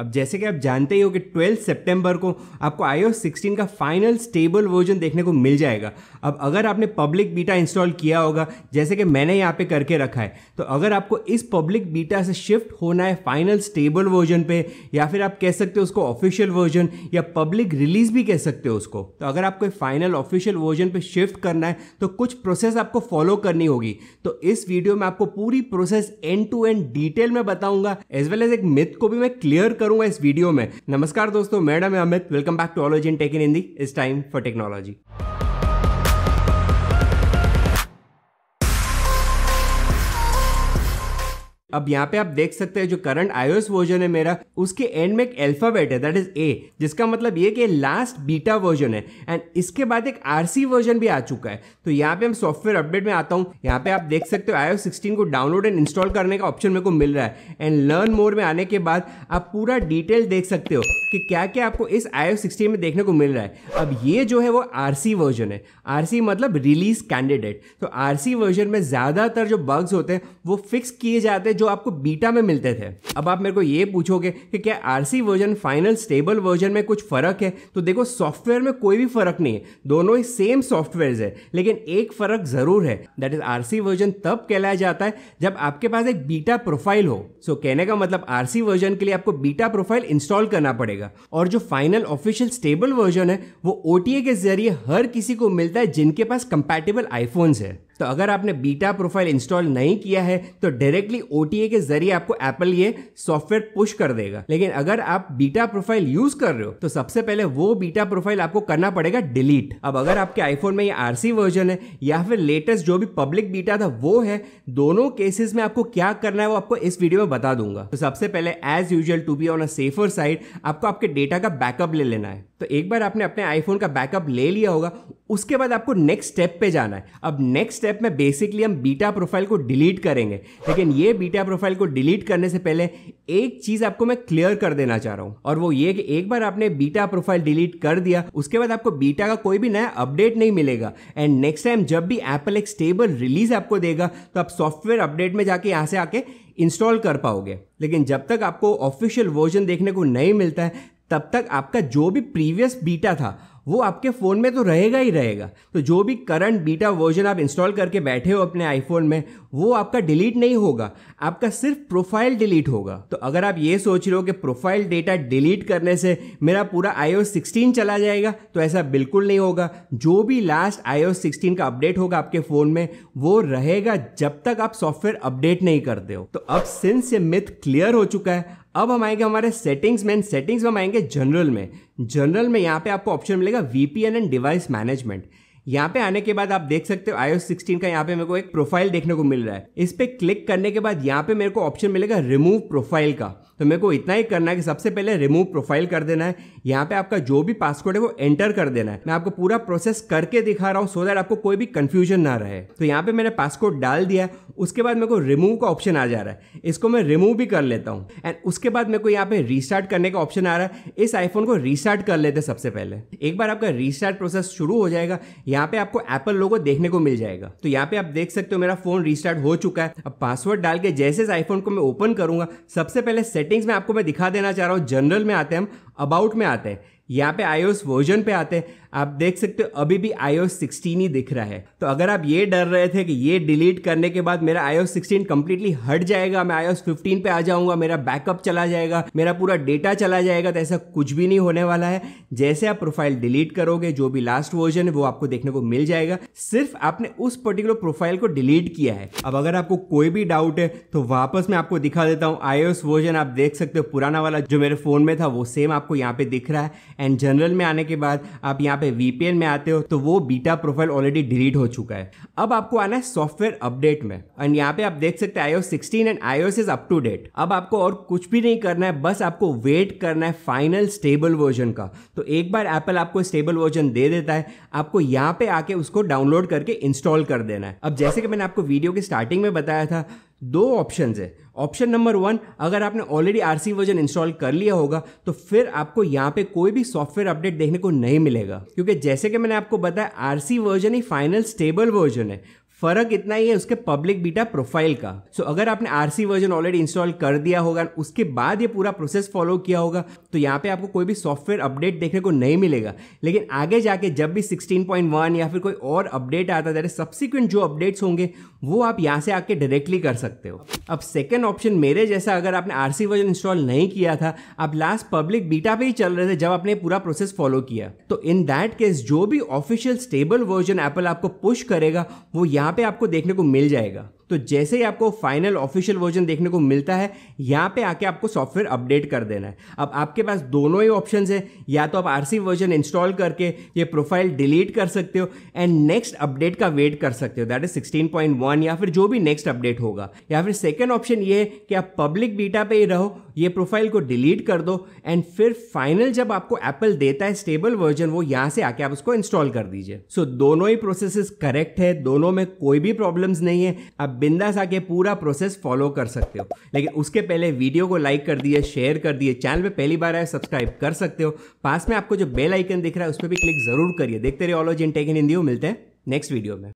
अब जैसे कि आप जानते ही हो कि 12 सितंबर को आपको आईओ 16 का फाइनल स्टेबल वर्जन देखने को मिल जाएगा अब अगर आपने पब्लिक बीटा इंस्टॉल किया होगा जैसे कि मैंने यहाँ पे करके रखा है तो अगर आपको इस पब्लिक बीटा से शिफ्ट होना है फाइनल स्टेबल वर्जन पे या फिर आप कह सकते हो उसको ऑफिशियल वर्जन या पब्लिक रिलीज भी कह सकते हो उसको तो अगर आपको फाइनल ऑफिशियल वर्जन पर शिफ्ट करना है तो कुछ प्रोसेस आपको फॉलो करनी होगी तो इस वीडियो में आपको पूरी process end to end detail में बताऊंगा एज वेल एज एक मिथ को भी मैं क्लियर करूँ करूंगा इस वीडियो में नमस्कार दोस्तों मैडम अमित वेलकम बैक टू ऑलोजी इन टेक इन हिंदी इस टाइम फॉर टेक्नोलॉजी अब यहाँ पे आप देख सकते हैं जो करंट आईओएस वर्जन है मेरा उसके एंड में एक अल्फाबेट है दैट इज ए जिसका मतलब ये कि लास्ट बीटा वर्जन है एंड इसके बाद एक आरसी वर्जन भी आ चुका है तो यहाँ पे हम सॉफ्टवेयर अपडेट में आता हूँ यहाँ पे आप देख सकते हो आईओएस 16 को डाउनलोड एंड इंस्टॉल करने का ऑप्शन मेरे को मिल रहा है एंड लर्न मोर में आने के बाद आप पूरा डिटेल देख सकते हो कि क्या क्या आपको इस आईओ सिक्सटीन में देखने को मिल रहा है अब ये जो है वो सी वर्जन है सी मतलब रिलीज कैंडिडेट तो सी वर्जन में ज्यादातर जो बग्स होते हैं वो फिक्स किए जाते हैं जो आपको बीटा में मिलते थे अब आप मेरे को ये पूछोगे कि क्या R version final stable version में कुछ फ़र्क है तो देखो सॉफ्टवेयर में कोई भी फ़र्क नहीं है दोनों ही सेम सॉफ्टवेयर है लेकिन एक फ़र्क ज़रूर है दैट इज़ आर वर्जन तब कहलाया जाता है जब आपके पास एक बीटा प्रोफाइल हो सो so, कहने का मतलब आर वर्जन के लिए आपको बीटा प्रोफाइल इंस्टॉल करना पड़ेगा और जो फाइनल ऑफिशियल स्टेबल वर्जन है वो ओ के जरिए हर किसी को मिलता है जिनके पास कंपैटिबल आईफोन्स है तो अगर आपने बीटा प्रोफाइल इंस्टॉल नहीं किया है तो डायरेक्टली ओ के जरिए आपको एप्पल ये सॉफ्टवेयर पुश कर देगा लेकिन अगर आप बीटा प्रोफाइल यूज कर रहे हो तो सबसे पहले वो बीटा प्रोफाइल आपको करना पड़ेगा डिलीट अब अगर आपके आईफोन में ये आरसी वर्जन है या फिर लेटेस्ट जो भी पब्लिक बीटा था वो है दोनों केसेस में आपको क्या करना है वो आपको इस वीडियो में बता दूंगा तो सबसे पहले as usual to be on a safer side आपको आपके डेटा का बैकअप ले लेना है तो एक बार आपने अपने आईफोन का बैकअप ले लिया होगा उसके बाद आपको नेक्स्ट स्टेप पे जाना है अब नेक्स्ट स्टेप में बेसिकली हम बीटा प्रोफाइल को डिलीट करेंगे लेकिन ये बीटा प्रोफाइल को डिलीट करने से पहले एक चीज़ आपको मैं क्लियर कर देना चाह रहा हूँ और वो ये कि एक बार आपने बीटा प्रोफाइल डिलीट कर दिया उसके बाद आपको बीटा का कोई भी नया अपडेट नहीं मिलेगा एंड नेक्स्ट टाइम जब भी एप्पल एक स्टेबल रिलीज आपको देगा तो आप सॉफ्टवेयर अपडेट में जाके यहाँ से आके इंस्टॉल कर पाओगे लेकिन जब तक आपको ऑफिशियल वर्जन देखने को नहीं मिलता है तब तक आपका जो भी प्रीवियस बीटा था वो आपके फ़ोन में तो रहेगा ही रहेगा तो जो भी करंट बीटा वर्जन आप इंस्टॉल करके बैठे हो अपने आईफोन में वो आपका डिलीट नहीं होगा आपका सिर्फ प्रोफाइल डिलीट होगा तो अगर आप ये सोच रहे हो कि प्रोफाइल डेटा डिलीट करने से मेरा पूरा आई ओ चला जाएगा तो ऐसा बिल्कुल नहीं होगा जो भी लास्ट आई ओ का अपडेट होगा आपके फ़ोन में वो रहेगा जब तक आप सॉफ्टवेयर अपडेट नहीं करते हो तो अब सिंस ये मिथ क्लियर हो चुका है अब हम आएंगे हमारे सेटिंग्स में सेटिंग्स में हम आएंगे जनरल में जनरल में यहाँ पे आपको ऑप्शन मिलेगा वीपीएन एंड डिवाइस मैनेजमेंट यहाँ पे आने के बाद आप देख सकते हो आईओ सिक्सटीन का यहाँ पे मेरे को एक प्रोफाइल देखने को मिल रहा है इस पर क्लिक करने के बाद यहाँ पे मेरे को ऑप्शन मिलेगा रिमूव प्रोफाइल का तो मेरे को इतना ही करना है कि सबसे पहले रिमूव प्रोफाइल कर देना है यहाँ पे आपका जो भी पासवर्ड है वो एंटर कर देना है मैं आपको पूरा प्रोसेस करके दिखा रहा हूँ सो दैट आपको कोई भी कन्फ्यूजन ना रहे तो यहाँ पे मैंने पासवर्ड डाल दिया उसके बाद मेरे को रिमूव का ऑप्शन आ जा रहा है इसको मैं रिमूव भी कर लेता हूँ एंड उसके बाद मेरे को यहाँ पे रिस्टार्ट करने का ऑप्शन आ रहा है इस आईफोन को रिस्टार्ट कर लेते सबसे पहले एक बार आपका रिस्टार्ट प्रोसेस शुरू हो जाएगा यहाँ पे आपको एप्पल लोगो देखने को मिल जाएगा तो यहाँ पे आप देख सकते हो मेरा फोन रिस्टार्ट हो चुका है अब पासवर्ड डाल के जैसे इस आईफोन को मैं ओपन करूंगा सबसे पहले सेट सेटिंग्स में आपको मैं दिखा देना चाह रहा हूँ जनरल में आते हैं हम अबाउट में आते हैं यहाँ पे आईओएस वर्जन पे आते हैं आप देख सकते हो अभी भी आईओ 16 ही दिख रहा है तो अगर आप ये डर रहे थे कि ये डिलीट करने के बाद मेरा आईओ 16 कंप्लीटली हट जाएगा मैं आईओ 15 पे आ जाऊंगा मेरा बैकअप चला जाएगा मेरा पूरा डेटा चला जाएगा तो ऐसा कुछ भी नहीं होने वाला है जैसे आप प्रोफाइल डिलीट करोगे जो भी लास्ट वर्जन है वो आपको देखने को मिल जाएगा सिर्फ आपने उस पर्टिकुलर प्रोफाइल को डिलीट किया है अब अगर आपको कोई भी डाउट है तो वापस मैं आपको दिखा देता हूँ आईओ वर्जन आप देख सकते हो पुराना वाला जो मेरे फोन में था वो सेम आपको यहाँ पे दिख रहा है एंड जनरल में आने के बाद आप यहाँ पे वीपीएन में आते हो तो वो बीटा प्रोफाइल ऑलरेडी डिलीट हो चुका है अब आपको आना है सॉफ्टवेयर अपडेट में एंड यहाँ पे आप देख सकते हैं iOS sixteen and iOS is up to date अब आपको और कुछ भी नहीं करना है बस आपको वेट करना है फाइनल स्टेबल वर्जन का तो एक बार एप्पल आपको स्टेबल वर्जन दे देता है आपको यहाँ पे आके उसको डाउनलोड करके इंस्टॉल कर देना है अब जैसे कि मैंने आपको वीडियो के स्टार्टिंग में बताया था दो ऑप्शंस है ऑप्शन नंबर वन अगर आपने already R C version install कर लिया होगा तो फिर आपको यहाँ पे कोई भी सॉफ्टवेयर अपडेट देखने को नहीं मिलेगा क्योंकि जैसे कि मैंने आपको बताया आर सी वर्जन ही फाइनल स्टेबल वर्जन है फर्क इतना ही है उसके पब्लिक बीटा प्रोफाइल का सो so, अगर आपने आरसी वर्जन ऑलरेडी इंस्टॉल कर दिया होगा उसके बाद ये पूरा प्रोसेस फॉलो किया होगा तो यहाँ पे आपको कोई भी सॉफ्टवेयर अपडेट देखने को नहीं मिलेगा लेकिन आगे जाके जब भी 16.1 या फिर कोई और अपडेट आता है सब्सिक्वेंट जो अपडेट्स होंगे वो आप यहाँ से आके डायरेक्टली कर सकते हो अब सेकेंड ऑप्शन मेरे जैसा अगर आपने आर वर्जन इंस्टॉल नहीं किया था आप लास्ट पब्लिक बीटा पे ही चल रहे थे जब आपने पूरा प्रोसेस फॉलो किया तो इन दैट केस जो भी ऑफिशियल स्टेबल वर्जन एप्पल आपको पुश करेगा वो यहाँ यहाँ पे आपको देखने को मिल जाएगा तो जैसे ही आपको फाइनल ऑफिशियल वर्जन देखने को मिलता है यहाँ पे आके आपको सॉफ्टवेयर अपडेट कर देना है अब आपके पास दोनों ही ऑप्शन है या तो आप आरसी वर्जन इंस्टॉल करके ये प्रोफाइल डिलीट कर सकते हो एंड नेक्स्ट अपडेट का वेट कर सकते हो दैट इज सिक्सटीन या फिर जो भी नेक्स्ट अपडेट होगा या फिर सेकेंड ऑप्शन ये है कि आप पब्लिक बीटा पे ही रहो ये प्रोफाइल को डिलीट कर दो एंड फिर फाइनल जब आपको एप्पल देता है स्टेबल वर्जन वो यहाँ से आके आप उसको इंस्टॉल कर दीजिए सो so, दोनों ही प्रोसेसेस करेक्ट है दोनों में कोई भी प्रॉब्लम्स नहीं है आप बिंदास आके पूरा प्रोसेस फॉलो कर सकते हो लेकिन उसके पहले वीडियो को लाइक कर दिए शेयर कर दिए चैनल पे पहली बार आए सब्सक्राइब कर सकते हो पास में आपको जो बेल आइकन दिख रहा है उस पर भी क्लिक जरूर करिए देखते रहे ऑलोज इन टेक इन हिंदी मिलते हैं नेक्स्ट वीडियो में